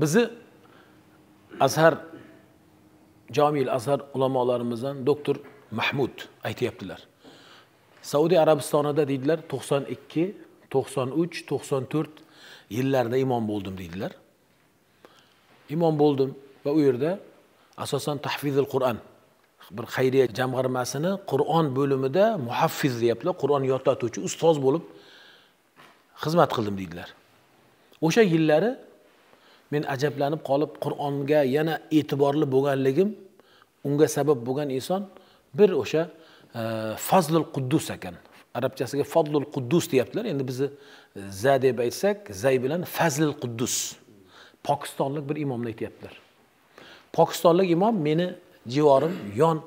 bizni azhar jomil azhar ulamolarimizdan doktor mahmud aytyaptilar saudiya arabistonida deydilar to'qson ikki to'qson uch to'qson to'rt yillarida imom bo'ldim deydilar imom bo'ldim va u yerda asosan tahfizil qur'on bir xayriya jamg'armasini qur'on bo'limida muhaffiz deyaptilar qur'on yodlatuvchi ustoz bo'lib xizmat qildim deydilar o'sha yillari men ajablanib qolib qur'onga yana e'tiborli bo'lganligim unga sabab bo'lgan inson bir o'sha e, fazlul quddus ekan arabchasiga fadlul quddus deyaptilar endi bizni e, za deb aytsak zay bilan fazlil quddus pokistonlik bir imomni aytyaptilar pokistonlik imom meni jivorim yon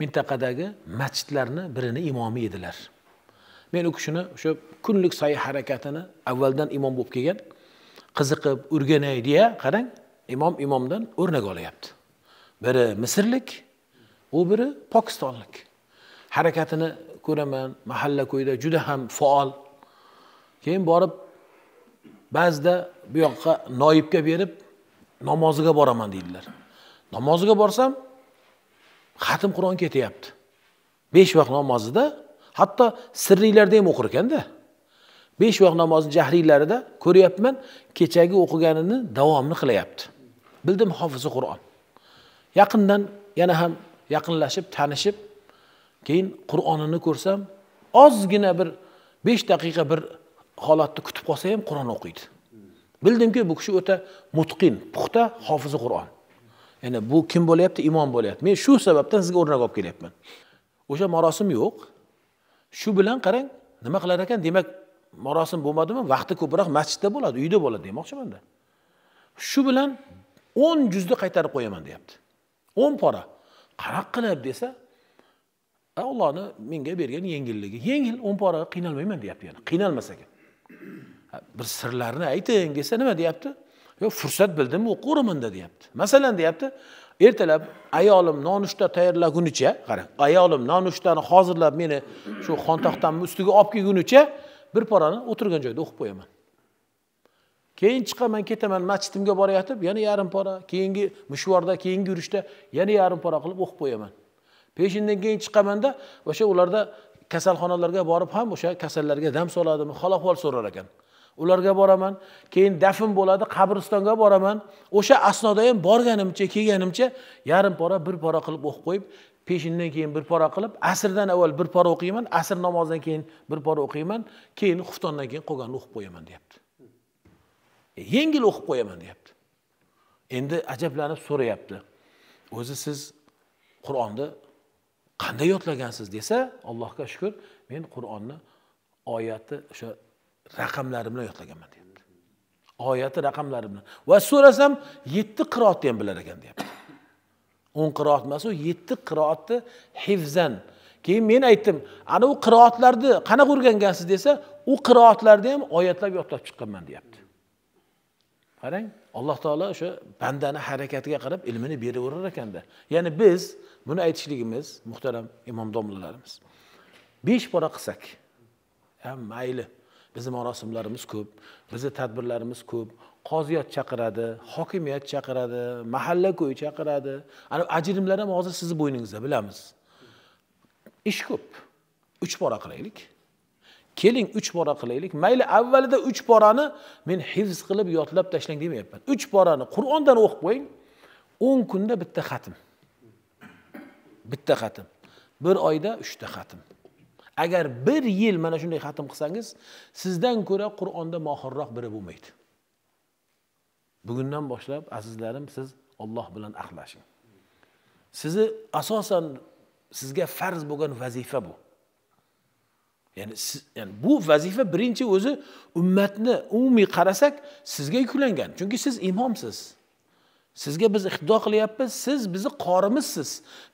mintaqadagi masjidlarni birini imomi edilar men u kishini o'sha kunlik sayi harakatini avvaldan imom bo'lib kelgan qiziqib o'rganay deya qarang imom imomdan o'rnak olyapti biri misrlik u biri pokistonlik harakatini ko'raman mahalla ko'yda juda ham faol keyin borib ba'zida bu yoqqa noibga berib namoziga boraman deydilar namoziga borsam xatim qur'on ketyapti besh vaqt namozida hatto sirriylarda ham o'qir ekanda besh vaqt namozni jahriylarida ko'ryapman kechagi o'qiganini davomini qilyapti bildim hofizi qur'on yaqindan yana ham yaqinlashib tanishib keyin qur'onini ko'rsam ozgina bir besh daqiqa bir holatni kutib qolsa ham qur'on o'qiydi bildimki bu kishi o'ta mutqin puxta hofizi qur'on ya'ni bu kim bo'lyapti imom bo'lyapti men shu sababdan sizga o'rnak olib kelyapman o'sha marosim yo'q shu bilan qarang nima qilar ekan demak marosim bo'lmadimi vaqti ko'proq masjidda bo'ladi uyda bo'ladi demoqchimanda shu bilan o'n juzni qaytarib qo'yaman deyapti o'n pora qanaqa qilib desa allohni menga bergan yengilligi yengil o'n pora qiynalmayman deyapti yana qiynalmas ekan bir sirlarni ayting desa nima deyapti yo fursat bildimmi o'qiyveraman deyapti masalan deyapti ertalab ayolim nonushta tayyorlagunicha qarang ayolim nonushtani hozirlab meni shu xontaxtamni ustiga olib kelgunicha bir parani o'tirgan joyda o'qib qo'yaman keyin chiqaman ketaman masjidimga borayotib yana yarim pora keyingi mushvorda keyingi yurishda yana yarim pora qilib o'qib qo'yaman peshindan keyin chiqamanda o'sha ularda kasalxonalarga borib ham o'sha kasallarga dam soladimi hol ahvol so'rar ekan ularga boraman keyin dafn bo'ladi qabristonga boraman o'sha asnoda ham borganimcha kelganimcha yarim pora bir pora qilib o'qib qo'yib peshindan keyin bir pora qilib asrdan avval bir pora o'qiyman asr namozidan keyin bir pora o'qiyman keyin xuftondan keyin qolganini o'qib qo'yaman deyapti e, yengil o'qib qo'yaman deyapti endi ajablanib so'rayapti o'zi siz qur'onni qanday yodlagansiz desa allohga shukur men qur'onni oyati o'sha raqamlari bilan yodlaganman deyapti oyati raqamlari bilan va so'rasam yetti qiroatni ham bilar ekan deyapti o'n qiroat emas u yetti qiroatni hifzan keyin men aytdim ana u qiroatlarni qanaqa o'rgangansiz desa u qiroatlarni ham oyatlab yodlab chiqqanman deyapti qarang alloh taolo o'sha bandani harakatiga qarab ilmini beraverar ekanda ya'ni biz buni aytishligimiz muhtaram imom domlalarimiz besh bora qilsak ham mayli bizni marosimlarimiz ko'p bizni tadbirlarimiz ko'p qoziyat chaqiradi hokimiyat chaqiradi mahalla ko'y chaqiradi ana ajrimlar ham hozir sizni bo'yningizda bilamiz ish ko'p uch bora qilaylik keling uch bora qilaylik mayli avvalida uch borani men hifz qilib yodlab tashlang demayapman uch borani qur'ondan o'qib qo'ying o'n kunda bitta xatm bitta xatm bir oyda uchta xatm agar bir yil mana shunday xatm qilsangiz sizdan ko'ra qur'onda mohirroq biri bo'lmaydi bugundan boshlab azizlarim siz olloh bilan ahlashing sizni asosan sizga farz bo'lgan vazifa bu ya'ni siz ya'ni bu vazifa birinchi o'zi ummatni umumiy qarasak sizga yuklangan chunki siz imomsiz sizga biz ixtido qilyapmiz siz bizni qorimizsiz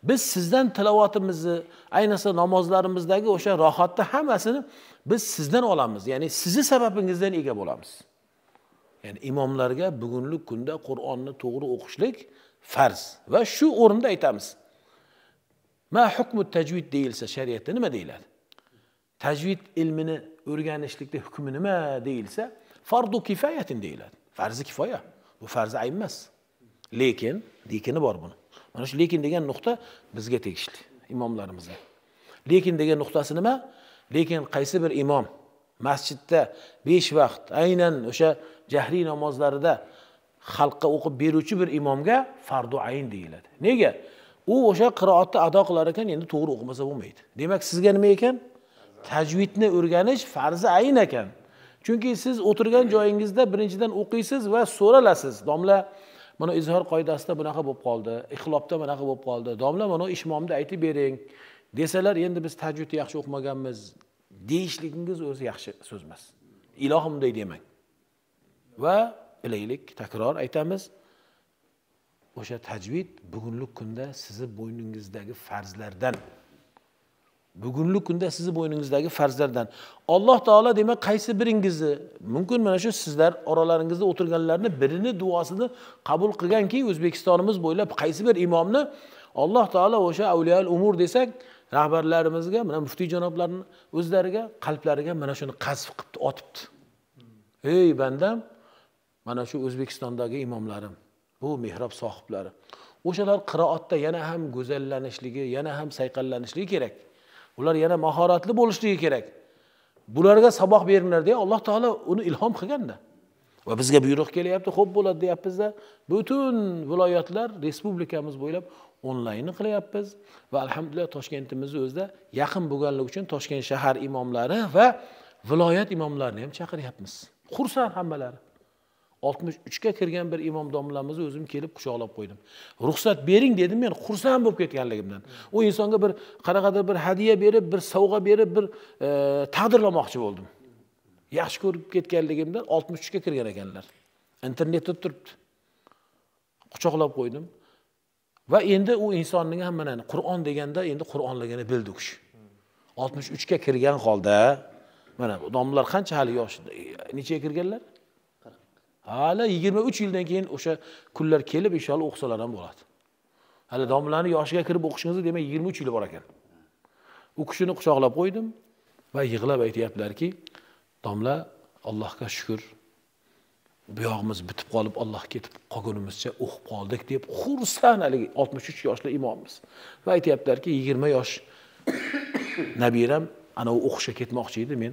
biz sizdan tilovatimizni ayniqsa namozlarimizdagi o'sha rohatni hammasini biz sizdan olamiz ya'ni sizni sababingizdan ega bo'lamiz ya'ni imomlarga bugungi kunda qur'onni to'g'ri o'qishlik farz va shu o'rinda aytamiz ma hukmu tajvid deyilsa shariatda nima deyiladi tajvid ilmini o'rganishlikni hukmi nima deyilsa fardu kifoyatin deyiladi farzi kifoya bu farzi ayn emas lekin lekini bor buni mana shu lekin degan nuqta bizga tegishli imomlarimizga lekin degan nuqtasi nima lekin qaysi bir imom masjidda besh vaqt aynan o'sha jahriy namozlarida xalqqa o'qib beruvchi bir imomga fardu ayn deyiladi nega u o'sha qiroatni ado qilar ekan endi to'g'ri o'qimasa bo'lmaydi demak sizga nima ekan tajvidni o'rganish farzi ayn ekan chunki siz o'tirgan joyingizda birinchidan o'qiysiz va so'ralasiz domla mana izhor qoidasida bunaqa bo'lib qoldi ixlobda bunaqa bo'lib qoldi domla mana ishmomni aytib bering desalar endi biz tajvidni yaxshi o'qimaganmiz deyishligingiz o'zi yaxshi so'z emas ilohim bunday demang va bilaylik takror aytamiz o'sha tajvid bugungi kunda sizni bo'yningizdagi farzlardan bugungi kunda sizni bo'yningizdagi farzlardan alloh taolo demak qaysi biringizni mumkin mana shu sizlar oralaringizda o'tirganlarni birini duosini qabul qilganki o'zbekistonimiz bo'ylab qaysi bir imomni alloh taolo o'sha avliyol umur desak rahbarlarimizga mana muftiy janoblarni o'zlariga qalblariga mana shuni qazf qilibdi otibdi ey bandam mana shu o'zbekistondagi imomlarim bu mehrob sohiblari o'shalar qiroatda yana ham go'zallanishligi yana ham sayqallanishligi kerak ular yana mahoratli bo'lishligi kerak bularga saboq beringlar deya alloh taolo uni ilhom qilganda va bizga buyruq kelyapti ho'p bo'ladi deyapmizda butun viloyatlar respublikamiz bo'ylab onlaynni qilyapmiz va alhamdulillah toshkentimizni o'zida yaqin bo'lganligi uchun toshkent shahar imomlari va viloyat imomlarini ham chaqiryapmiz xursand hammalari oltmish uchga kirgan bir imom domlamizni o'zim kelib quchoqlab qo'ydim ruxsat bering dedim men xursand bo'lib ketganligimdan u insonga bir qanaqadir bir hadya berib bir sovg'a berib bir e, taqdirlamoqchi bo'ldim yaxshi ko'rib ketganligimdan oltmish uchga kirgan ekanlar internetda turibdi quchoqlab qo'ydim va endi u insonning ham mana qur'on deganda endi qur'onligini bildi u kishi oltmish uchga kirgan holda mana domlalar qancha hali yosh e, nechaga kirganlar hali yigirma uch yildan keyin o'sha kunlar kelib inshaalloh o'qisalar ham bo'ladi hali domlani yoshiga kirib o'qishingiz demak yigirma uch yil bor ekan u kishini quchoqlab qo'ydim va yig'lab aytyaptilarki domla allohga shukur buyog'imiz bitib qolib olloh ketib qolgunimizcha o'qib qoldik deb xursand haligi oltmish uch yoshli imomimiz va aytyaptilarki yigirma yosh nabiram anavi o'qishga ketmoqchi edi men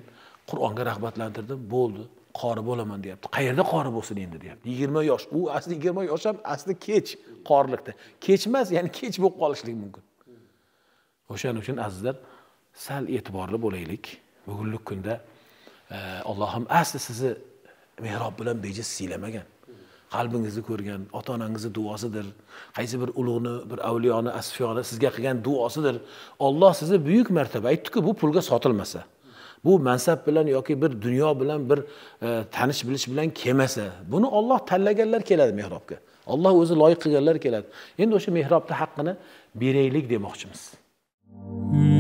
qur'onga rag'batlantirdim bo'ldi qori bo'laman deyapti qayerda qori bo'lsin endi deyapti yigirma yosh u asli yigirma yosh ham asli kech qorilikda kech emas ya'ni kech bo'lib qolishligi mumkin o'shaning uchun azizlar sal e'tiborli bo'laylik bugungi kunda e, allohim asli sizni mehrob bilan bejiz siylamagan qalbingizni ko'rgan ota onangizni duosidir qaysi bir ulug'ni bir avliyoni asfiyoni sizga qilgan duosidir olloh sizni buyuk martaba aytdiku bu pulga sotilmasa bu mansab bilan yoki bir dunyo bilan bir e, tanish bilish bilan kelmasa buni olloh tanlaganlar keladi mehrobga olloh o'zi loyiq qilganlar keladi endi o'sha mehrobni haqqini beraylik demoqchimiz hmm.